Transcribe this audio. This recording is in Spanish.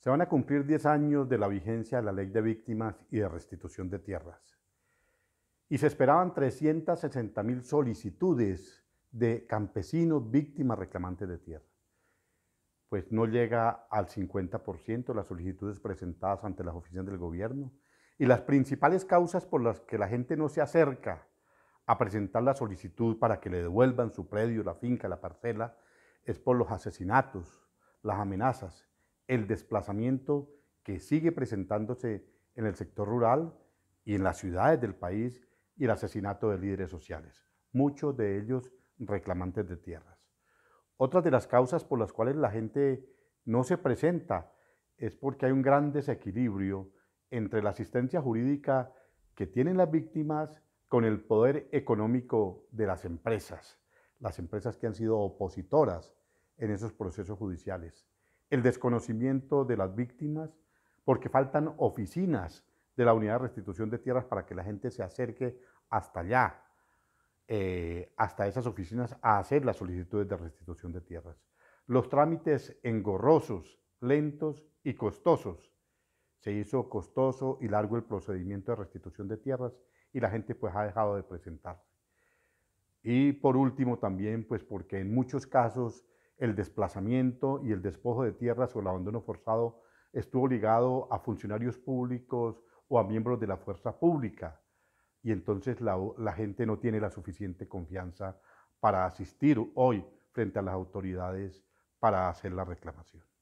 Se van a cumplir 10 años de la vigencia de la ley de víctimas y de restitución de tierras. Y se esperaban 360.000 solicitudes de campesinos víctimas reclamantes de tierra. Pues no llega al 50% las solicitudes presentadas ante las oficinas del gobierno. Y las principales causas por las que la gente no se acerca a presentar la solicitud para que le devuelvan su predio, la finca, la parcela, es por los asesinatos, las amenazas el desplazamiento que sigue presentándose en el sector rural y en las ciudades del país y el asesinato de líderes sociales, muchos de ellos reclamantes de tierras. Otra de las causas por las cuales la gente no se presenta es porque hay un gran desequilibrio entre la asistencia jurídica que tienen las víctimas con el poder económico de las empresas, las empresas que han sido opositoras en esos procesos judiciales el desconocimiento de las víctimas, porque faltan oficinas de la Unidad de Restitución de Tierras para que la gente se acerque hasta allá, eh, hasta esas oficinas, a hacer las solicitudes de restitución de tierras. Los trámites engorrosos, lentos y costosos. Se hizo costoso y largo el procedimiento de restitución de tierras y la gente pues ha dejado de presentar. Y por último también pues porque en muchos casos el desplazamiento y el despojo de tierras o el abandono forzado estuvo ligado a funcionarios públicos o a miembros de la fuerza pública. Y entonces la, la gente no tiene la suficiente confianza para asistir hoy frente a las autoridades para hacer la reclamación.